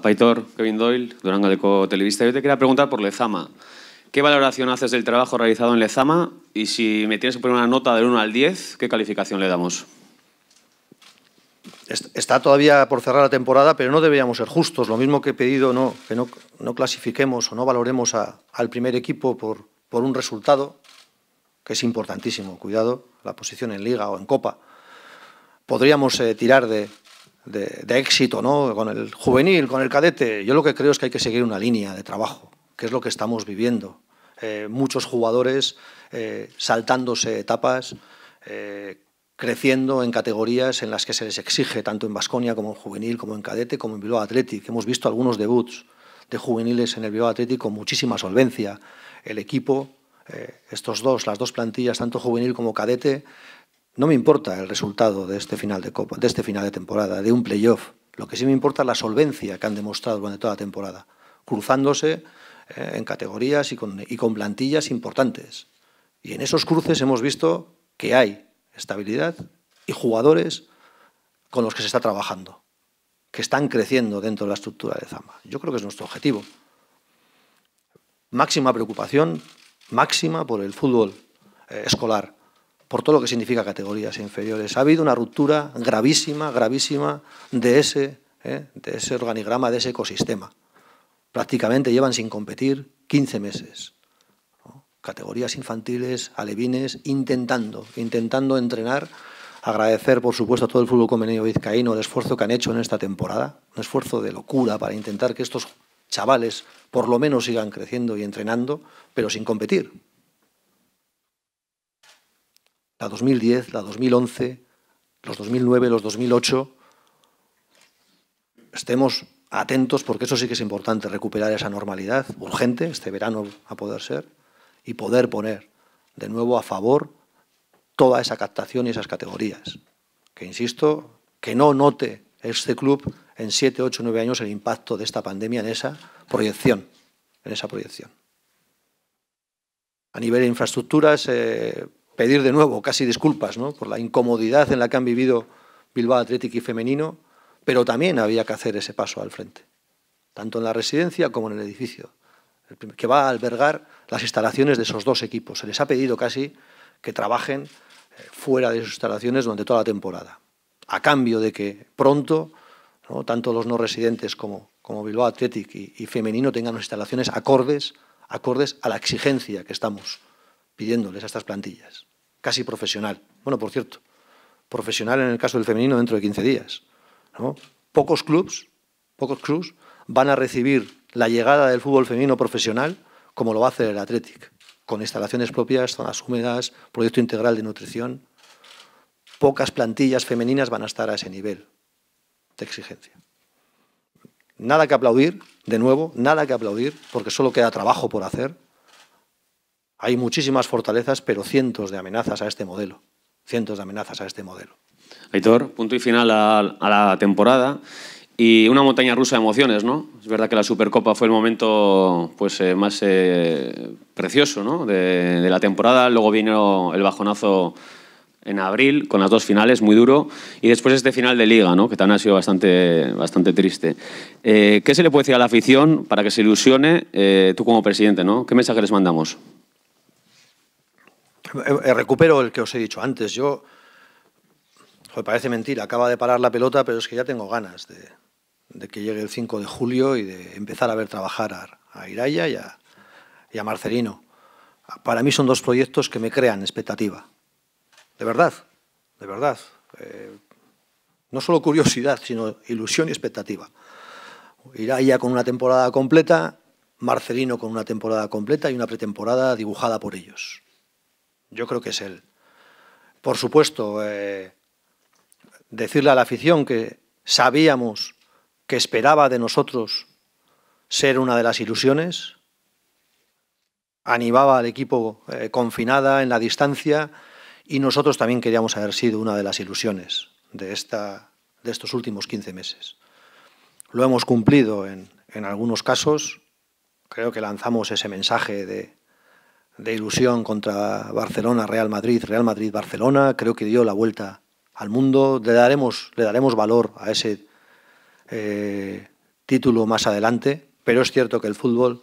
Paitor, Kevin Doyle, Durango Televista. Yo te quería preguntar por Lezama. ¿Qué valoración haces del trabajo realizado en Lezama? Y si me tienes que poner una nota del 1 al 10, ¿qué calificación le damos? Está todavía por cerrar la temporada, pero no deberíamos ser justos. Lo mismo que he pedido no, que no, clasifiquemos o no valoremos al primer equipo por, un resultado, que es importantísimo. Cuidado, la posición en liga o en copa. Podríamos eh, tirar de, de, éxito, ¿no? Con el juvenil, con el cadete. Yo lo que creo es que hay que seguir una línea de trabajo, que es lo que estamos viviendo. Eh, muchos jugadores eh, saltándose etapas, eh, creciendo en categorías en las que se les exige, tanto en Vasconia como en juvenil, como en cadete, como en Bilbao Athletic. Hemos visto algunos debuts de juveniles en el Bilbao Athletic con muchísima solvencia. El equipo, estos dos, las dos plantillas, tanto juvenil como cadete, no me importa el resultado de este final de Copa, de este final de temporada, de un playoff. Lo que sí me importa es la solvencia que han demostrado durante toda la temporada, cruzándose eh, en categorías y con, plantillas importantes. Y en esos cruces hemos visto que hay estabilidad y jugadores con los que se está trabajando, que están creciendo dentro de la estructura de Zamba. Yo creo que es nuestro objetivo. Máxima preocupación, máxima por el fútbol eh, escolar, por todo lo que significa categorías inferiores. Ha habido una ruptura gravísima, gravísima de ese, eh, de ese organigrama, de ese ecosistema. Prácticamente llevan sin competir 15 meses. Categorías infantiles, alevines, intentando, intentando entrenar. Agradecer, por supuesto, a todo el fútbol convenio vizcaíno el esfuerzo que han hecho en esta temporada. Un esfuerzo de locura para intentar que estos chavales por lo menos sigan creciendo y entrenando, pero sin competir, la 2010, la 2011, los 2009, los 2008, estemos atentos porque eso sí que es importante, recuperar esa normalidad urgente, este verano a poder ser, y poder poner de nuevo a favor toda esa captación y esas categorías. Que insisto, que no note este club en 7, 8, 9 años el impacto de esta pandemia en esa proyección, en esa proyección. A nivel de infraestructuras, eh, pedir de nuevo casi disculpas ¿no? por la incomodidad en la que han vivido Bilbao Athletic y Femenino, pero también había que hacer ese paso al frente, tanto en la residencia como en el edificio, que va a albergar las instalaciones de esos dos equipos. Se les ha pedido casi que trabajen eh, fuera de sus instalaciones durante toda la temporada, a cambio de que pronto tanto los no residentes como, Bilbao Athletic y, Femenino tengan instalaciones acordes, acordes a la exigencia que estamos pidiéndoles a estas plantillas, casi profesional. Bueno, por cierto, profesional en el caso del femenino dentro de 15 días. Pocos clubes pocos clubs van a recibir la llegada del fútbol femenino profesional como lo va a hacer el Athletic, con instalaciones propias, zonas húmedas, proyecto integral de nutrición. Pocas plantillas femeninas van a estar a ese nivel de exigencia. Nada que aplaudir, de nuevo, nada que aplaudir, porque solo queda trabajo por hacer. Hay muchísimas fortalezas, pero cientos de amenazas a este modelo. Cientos de amenazas a este modelo. Aitor, punto y final a, la temporada. Y una montaña rusa de emociones, ¿no? Es verdad que la Supercopa fue el momento pues, eh, más eh, precioso de, la temporada. Luego vino el bajonazo en abril con las dos finales, muy duro. Y después este final de Liga, ¿no? que también ha sido bastante, bastante triste. Eh, ¿Qué se le puede decir a la afición para que se ilusione tú como presidente? ¿no? ¿Qué mensaje les mandamos? Eh, eh, recupero el que os he dicho antes. Yo, parece mentira, acaba de parar la pelota, pero es que ya tengo ganas de, que llegue el 5 de julio y de empezar a ver trabajar a, Iraya y a, Marcelino. Para mí son dos proyectos que me crean expectativa. De verdad, de verdad. Eh, no solo curiosidad, sino ilusión y expectativa. Iraya con una temporada completa, Marcelino con una temporada completa y una pretemporada dibujada por ellos. Yo creo que es él. Por supuesto, eh, decirle a la afición que sabíamos que esperaba de nosotros ser una de las ilusiones, animaba al equipo eh, confinada en la distancia y nosotros también queríamos haber sido una de las ilusiones de, esta, de estos últimos 15 meses. Lo hemos cumplido en algunos casos, creo que lanzamos ese mensaje de de ilusión contra Barcelona, Real Madrid, Real Madrid, Barcelona. Creo que dio la vuelta al mundo. Le daremos, le daremos valor a ese eh, título más adelante, pero es cierto que el fútbol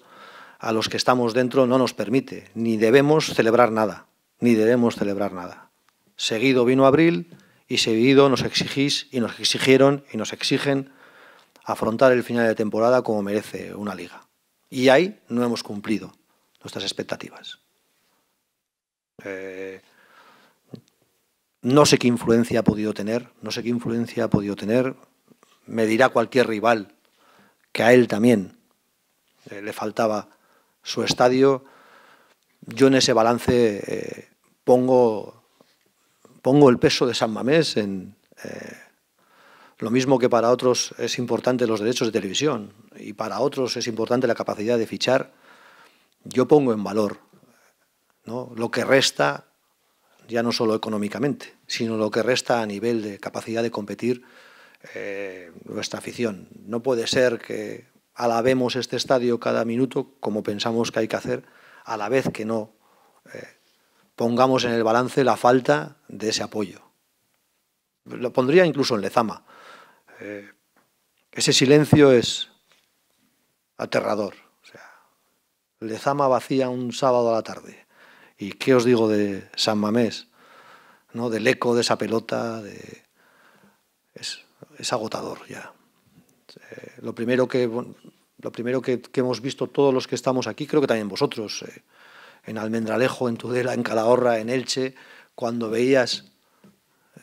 a los que estamos dentro no nos permite, ni debemos celebrar nada, ni debemos celebrar nada. Seguido vino abril y seguido nos exigís y nos exigieron y nos exigen afrontar el final de temporada como merece una liga. Y ahí no hemos cumplido nuestras expectativas. Eh, no sé qué influencia ha podido tener, no sé qué influencia ha podido tener. Me dirá cualquier rival que a él también eh, le faltaba su estadio. Yo en ese balance eh, pongo, pongo el peso de San Mamés en lo mismo que para otros es importante los derechos de televisión y para otros es importante la capacidad de fichar yo pongo en valor lo que resta, ya no solo económicamente, sino lo que resta a nivel de capacidad de competir eh, nuestra afición. No puede ser que alabemos este estadio cada minuto como pensamos que hay que hacer, a la vez que no eh, pongamos en el balance la falta de ese apoyo. Lo pondría incluso en Lezama. Eh, ese silencio es aterrador. Lezama vacía un sábado a la tarde. ¿Y qué os digo de San Mamés? ¿No? Del eco de esa pelota. De... Es, agotador ya. Eh, lo primero, que, lo primero que, hemos visto todos los que estamos aquí, creo que también vosotros, eh, en Almendralejo, en Tudela, en Calahorra, en Elche, cuando veías eh,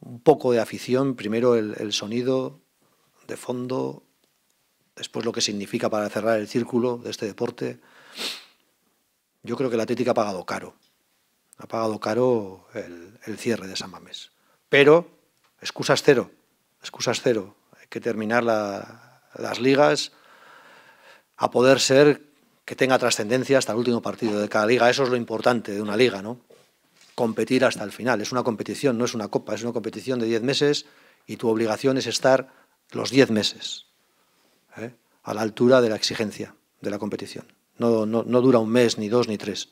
un poco de afición, primero el sonido de fondo, después lo que significa para cerrar el círculo de este deporte yo creo que la Atlético ha pagado caro. Ha pagado caro el, cierre de San Mamés. Pero, excusas cero, excusas cero. Hay que terminar las ligas a poder ser que tenga trascendencia hasta el último partido de cada liga. Eso es lo importante de una liga, ¿no? Competir hasta el final. Es una competición, no es una copa, es una competición de 10 meses y tu obligación es estar los 10 meses ¿eh? a la altura de la exigencia de la competición. No, dura un mes, ni dos, ni tres.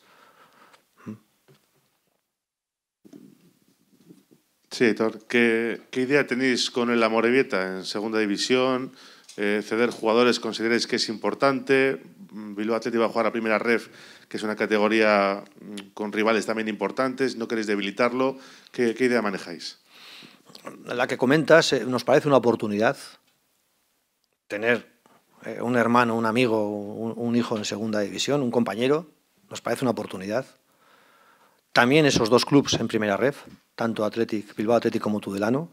Sí, Héctor. ¿Qué, idea tenéis con el Amorevieta en segunda división? Eh, ¿Ceder jugadores consideráis que es importante? Bilbao Athletic va a jugar a primera ref, que es una categoría mm, con rivales también importantes. ¿No queréis debilitarlo? ¿Qué, qué idea manejáis? La que comentas eh, nos parece una oportunidad. Tener eh, un hermano, un amigo, un, hijo en segunda división, un compañero, nos parece una oportunidad. También esos dos clubes en primera red, tanto Bilbao Athletic como Tudelano.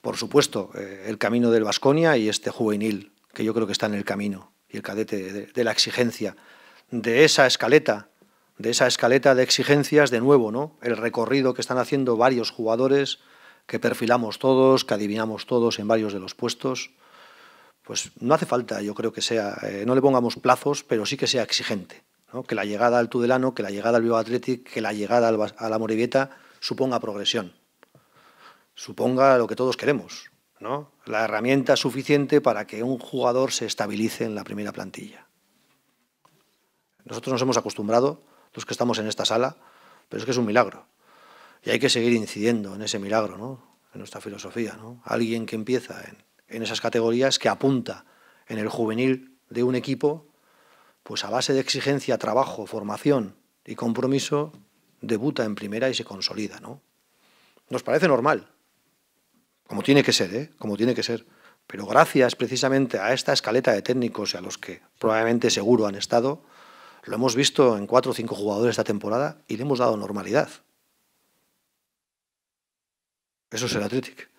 Por supuesto, eh, el camino del Vasconia y este juvenil, que yo creo que está en el camino, y el cadete de, de, la exigencia, de esa escaleta, de esa escaleta de exigencias, de nuevo, ¿no? El recorrido que están haciendo varios jugadores, que perfilamos todos, que adivinamos todos en varios de los puestos pues no hace falta, yo creo que sea, eh, no le pongamos plazos, pero sí que sea exigente. Que la llegada al Tudelano, que la llegada al Viva Athletic, que la llegada a la Morivieta suponga progresión, suponga lo que todos queremos, ¿no? la herramienta suficiente para que un jugador se estabilice en la primera plantilla. Nosotros nos hemos acostumbrado, los que estamos en esta sala, pero es que es un milagro. Y hay que seguir incidiendo en ese milagro, ¿no? en nuestra filosofía. Alguien que empieza en, en esas categorías que apunta en el juvenil de un equipo, pues a base de exigencia, trabajo, formación y compromiso, debuta en primera y se consolida, ¿no? Nos parece normal, como tiene que ser, ¿eh? Como tiene que ser. Pero gracias precisamente a esta escaleta de técnicos y a los que probablemente seguro han estado, lo hemos visto en cuatro o cinco jugadores esta temporada y le hemos dado normalidad. Eso es el Atlético.